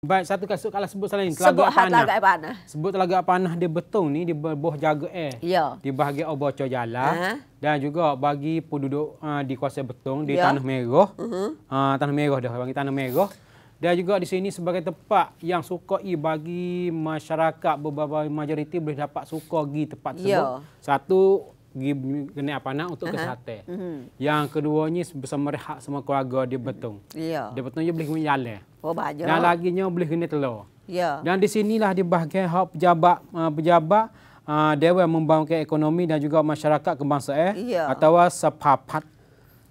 Baik, satu kasut kalau sebut selain telaga sebut panah. Telaga panah. Sebut telaga panah dia betung ni, dia berboh jaga air. Ya. Di bahagian obor oh, cojalah. Ha? Dan juga bagi penduduk uh, di kuasa betung, di ya. Tanah Merah. Uh -huh. uh, tanah Merah dah, bagi Tanah Merah. Dan juga di sini sebagai tempat yang i bagi masyarakat beberapa majoriti boleh dapat suka pergi tempat tersebut. Ya. Satu, gi kena apa nak untuk uh -huh. ke sate. Uh mhm. -huh. Yang keduanya bersama rehat semua keluarga di Betung. Yeah. Di Betung dia boleh minum yale. Oh baju. Dan laginya boleh kena telur. Yeah. Dan di sinilah di bahagian hak pejabat uh, pejabat uh, dewan membangunkan ekonomi dan juga masyarakat kebangsaan eh? Ya. yeah. atau sepapat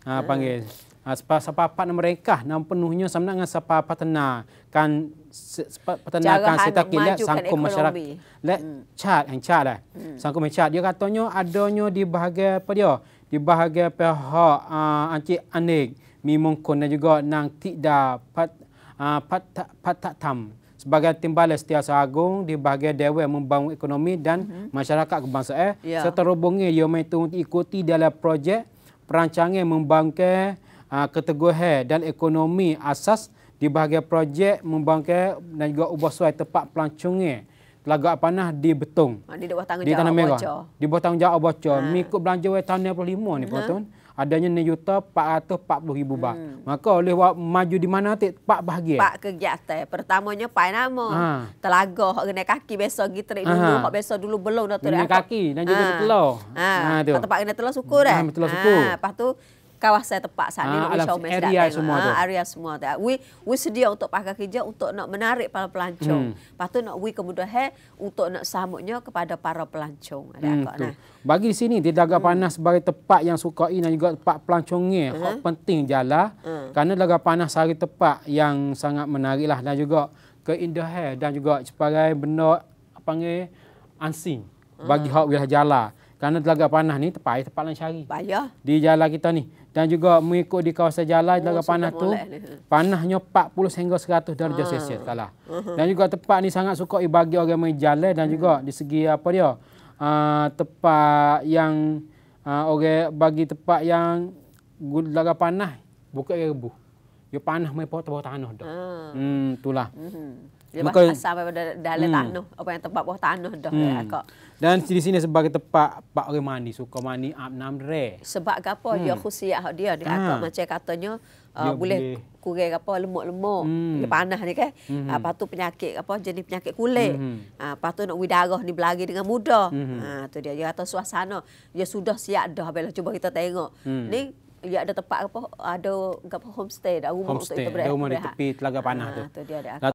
uh, panggil. Uh hmm. -huh apa ha, sepapat mereka dan penuhnya sama dengan apa tenar kan sepapat tenang kan serta kini sangkut masyarakat lek hmm. chat yang chat lah hmm. sangkut masyarakat dia katanya adanya di bahagian apa dia di bahagian pihak uh, Encik Anik memang kena juga nang tidak ah, pat, pat, pat, pat, tam sebagai timbalan setia seagung di bahagian Dewan Membangun Ekonomi dan hmm. Masyarakat Kebangsaan eh, yeah. serta rubungi dia mentung ikuti dalam projek perancangan membangkai Ah, keteguhan dan ekonomi asas di bahagian projek membangkai dan juga ubah suai tempat pelancongan Telaga Panah di Betung. Ah, di, di, di Tanah Merah. Di bawah tanggungjawab Obocor. Ha. Ah. Mengikut belanja tahun 1995 ni ha. Pertun. Adanya RM6,440,000 baht. Hmm. Maka oleh wak, maju di mana tu? Pak bahagia. Pak kegiatan. Pertamanya Pak Nama. Ha. Telaga. Kena kaki besok pergi ha. dulu. Ha. Besok dulu belum. Kena kaki dan juga ha. telur. Ha. Ha, tu. Lepas kena telur syukur. Ha. Eh? Ha. Telur syukur. Ha. Lepas tu kawasan tempat sana ah, ha, Malaysia Homes area datang, semua ha, area semua tu. We we sedia untuk pakar kerja untuk nak menarik para pelancong. Hmm. Lepas tu nak we kemudahan untuk nak sambutnya kepada para pelancong. Ada hmm, tu. nah. Bagi di sini di Dagar hmm. Panas sebagai tempat yang suka ini dan juga tempat pelancongnya uh -huh. penting jalan. Hmm. Karena Dagar Panas sehari tempat yang sangat menarik lah dan juga keindahan dan juga sebagai benda panggil unseen bagi hmm. hak wilayah jalan. Kerana telaga panah ni tepai tepat nak cari. Payah. Di jalan kita ni dan juga mengikut di kawasan jalan oh, dalam oh, panas tu panahnya 40 hingga 100 darjah ha. celsius kalah uh -huh. dan juga tempat ni sangat suka bagi orang main jalan dan juga hmm. di segi apa dia uh, tempat yang uh, orang bagi tempat yang dalam panah buka rebuh yo panah mai pot bawah tanah dah. Hmm, hmm itulah. Mhm. Hmm. Maka asal pada dalam dal hmm. tanah apa yang tempat bawah tanah dah hmm. ya, kok. Dan di sini sebagai tempat pak orang mani suka mani ab nam re. Sebab gapo hmm. dia khusyuk dia dia ha. macam katanya uh, boleh, boleh kurang apa lemuk-lemuk hmm. dia panah ni kan hmm. apa ah, tu penyakit apa jenis penyakit kulit hmm. apa tu nak widarah ni belagi dengan mudah hmm. ha tu dia dia kata suasana dia sudah siap dah bila cuba kita tengok hmm. ni Ya ada tempat apa ada apa homestay dah rumah homestay. untuk itu berehat. Homestay, rumah di tepi telaga panah ha, tu. Tu dia ada. Lah